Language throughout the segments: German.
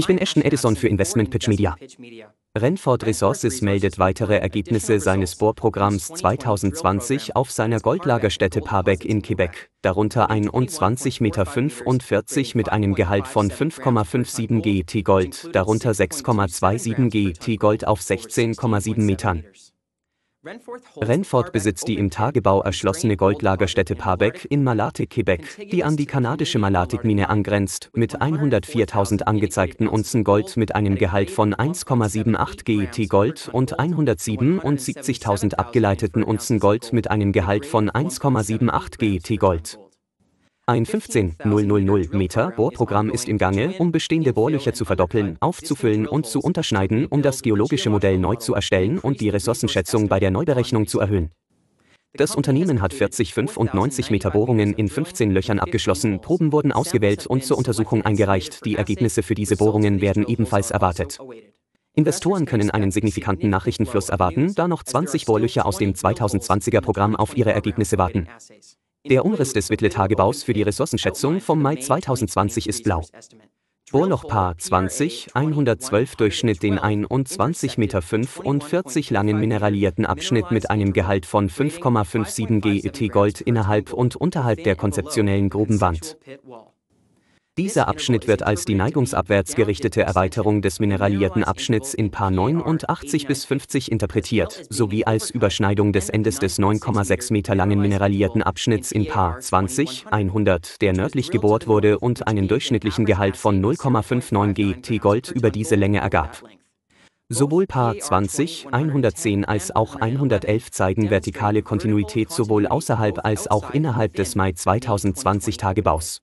Ich bin Ashton Edison für Investment Pitch Media. Renford Resources meldet weitere Ergebnisse seines Bohrprogramms 2020 auf seiner Goldlagerstätte Pabeck in Quebec, darunter 21,45 Meter mit einem Gehalt von 5,57 GT Gold, darunter 6,27 GT Gold auf 16,7 Metern. Renford besitzt die im Tagebau erschlossene Goldlagerstätte Pabeck in Malatik, Quebec, die an die kanadische Malartic-Mine angrenzt, mit 104.000 angezeigten Unzen Gold mit einem Gehalt von 1,78 GET Gold und 177.000 abgeleiteten Unzen Gold mit einem Gehalt von 1,78 GET Gold. Ein 15.000 Meter Bohrprogramm ist im Gange, um bestehende Bohrlöcher zu verdoppeln, aufzufüllen und zu unterschneiden, um das geologische Modell neu zu erstellen und die Ressourcenschätzung bei der Neuberechnung zu erhöhen. Das Unternehmen hat 40 95 Meter Bohrungen in 15 Löchern abgeschlossen, Proben wurden ausgewählt und zur Untersuchung eingereicht, die Ergebnisse für diese Bohrungen werden ebenfalls erwartet. Investoren können einen signifikanten Nachrichtenfluss erwarten, da noch 20 Bohrlöcher aus dem 2020er Programm auf ihre Ergebnisse warten. Der Umriss des wittlet für die Ressourcenschätzung vom Mai 2020 ist blau. Bohrlochpaar 20, 112 Durchschnitt den 21,45 Meter langen mineralierten Abschnitt mit einem Gehalt von 5,57 GET Gold innerhalb und unterhalb der konzeptionellen Grubenwand. Dieser Abschnitt wird als die neigungsabwärts gerichtete Erweiterung des mineralierten Abschnitts in Paar 89 bis 50 interpretiert, sowie als Überschneidung des Endes des 9,6 Meter langen mineralierten Abschnitts in Paar 20, 100, der nördlich gebohrt wurde und einen durchschnittlichen Gehalt von 0,59 GT Gold über diese Länge ergab. Sowohl Paar 20, 110 als auch 111 zeigen vertikale Kontinuität sowohl außerhalb als auch innerhalb des Mai 2020 Tagebaus.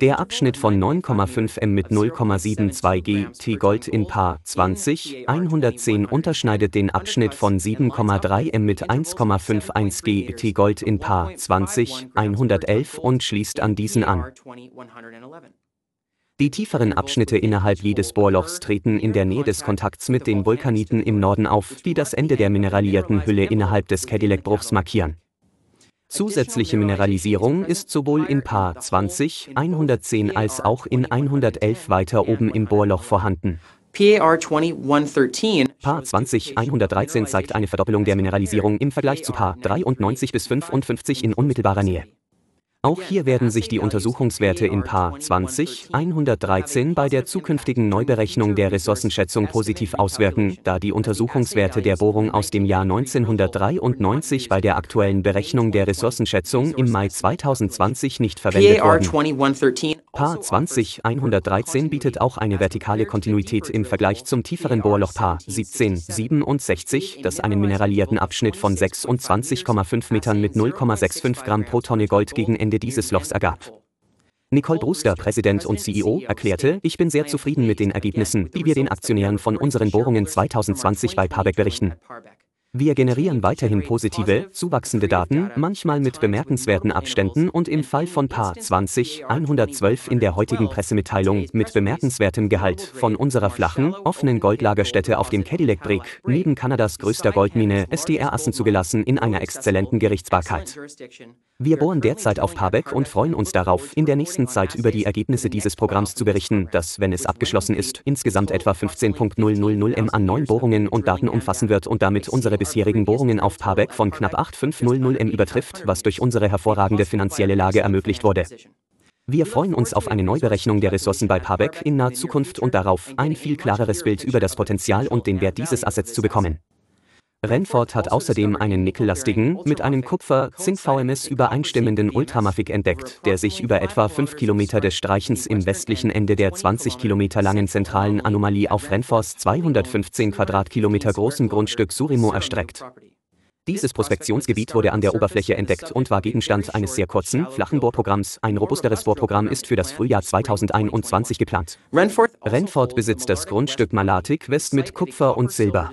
Der Abschnitt von 9,5 M mit 0,72 G T Gold in Paar 20 110 unterschneidet den Abschnitt von 7,3 M mit 1,51 G T Gold in Paar 20 111 und schließt an diesen an. Die tieferen Abschnitte innerhalb jedes Bohrlochs treten in der Nähe des Kontakts mit den Vulkaniten im Norden auf, die das Ende der mineralierten Hülle innerhalb des Cadillac-Bruchs markieren. Zusätzliche Mineralisierung ist sowohl in Paar 20, 110 als auch in 111 weiter oben im Bohrloch vorhanden. PAR 2113 Paar 20 113 zeigt eine Verdoppelung der Mineralisierung im Vergleich zu Paar 93 bis 55 in unmittelbarer Nähe. Auch hier werden sich die Untersuchungswerte in Paar 20, 113 bei der zukünftigen Neuberechnung der Ressourcenschätzung positiv auswirken, da die Untersuchungswerte der Bohrung aus dem Jahr 1993 bei der aktuellen Berechnung der Ressourcenschätzung im Mai 2020 nicht verwendet wurden. Paar 20 113 bietet auch eine vertikale Kontinuität im Vergleich zum tieferen Bohrloch Paar 17 67, das einen mineralierten Abschnitt von 26,5 Metern mit 0,65 Gramm pro Tonne Gold gegen Ende dieses Lochs ergab. Nicole Bruster, Präsident und CEO, erklärte, ich bin sehr zufrieden mit den Ergebnissen, die wir den Aktionären von unseren Bohrungen 2020 bei Parbeck berichten. Wir generieren weiterhin positive, zuwachsende Daten, manchmal mit bemerkenswerten Abständen und im Fall von Paar 20, 112 in der heutigen Pressemitteilung mit bemerkenswertem Gehalt von unserer flachen, offenen Goldlagerstätte auf dem Cadillac Brick, neben Kanadas größter Goldmine, SDR-Assen zugelassen in einer exzellenten Gerichtsbarkeit. Wir bohren derzeit auf Habeck und freuen uns darauf, in der nächsten Zeit über die Ergebnisse dieses Programms zu berichten, das, wenn es abgeschlossen ist, insgesamt etwa 15.000 M an neuen Bohrungen und Daten umfassen wird und damit unsere bisherigen Bohrungen auf Habeck von knapp 8.500 M übertrifft, was durch unsere hervorragende finanzielle Lage ermöglicht wurde. Wir freuen uns auf eine Neuberechnung der Ressourcen bei Pabeck in naher Zukunft und darauf, ein viel klareres Bild über das Potenzial und den Wert dieses Assets zu bekommen. Renford hat außerdem einen nickellastigen, mit einem Kupfer-Zink-VMS übereinstimmenden Ultramafic entdeckt, der sich über etwa 5 Kilometer des Streichens im westlichen Ende der 20 Kilometer langen zentralen Anomalie auf Renfors 215 Quadratkilometer großem Grundstück Surimo erstreckt. Dieses Prospektionsgebiet wurde an der Oberfläche entdeckt und war Gegenstand eines sehr kurzen, flachen Bohrprogramms. Ein robusteres Bohrprogramm ist für das Frühjahr 2021 geplant. Renford besitzt das Grundstück Malatik West mit Kupfer und Silber.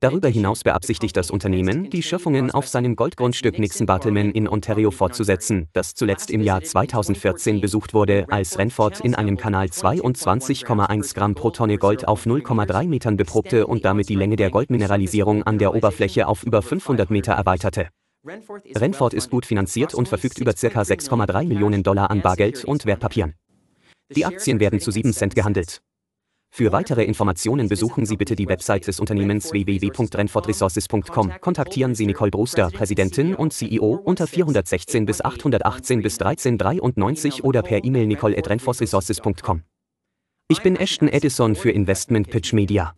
Darüber hinaus beabsichtigt das Unternehmen, die Schürfungen auf seinem Goldgrundstück nixon Bartleman in Ontario fortzusetzen, das zuletzt im Jahr 2014 besucht wurde, als Renford in einem Kanal 22,1 Gramm pro Tonne Gold auf 0,3 Metern beprobte und damit die Länge der Goldmineralisierung an der Oberfläche auf über 500 Meter erweiterte. Renford ist gut finanziert und verfügt über ca. 6,3 Millionen Dollar an Bargeld und Wertpapieren. Die Aktien werden zu 7 Cent gehandelt. Für weitere Informationen besuchen Sie bitte die Website des Unternehmens www.renfordresources.com. Kontaktieren Sie Nicole Bruster, Präsidentin und CEO, unter 416 bis 818 bis 1393 oder per E-Mail nicole at renfordresources.com. Ich bin Ashton Edison für Investment Pitch Media.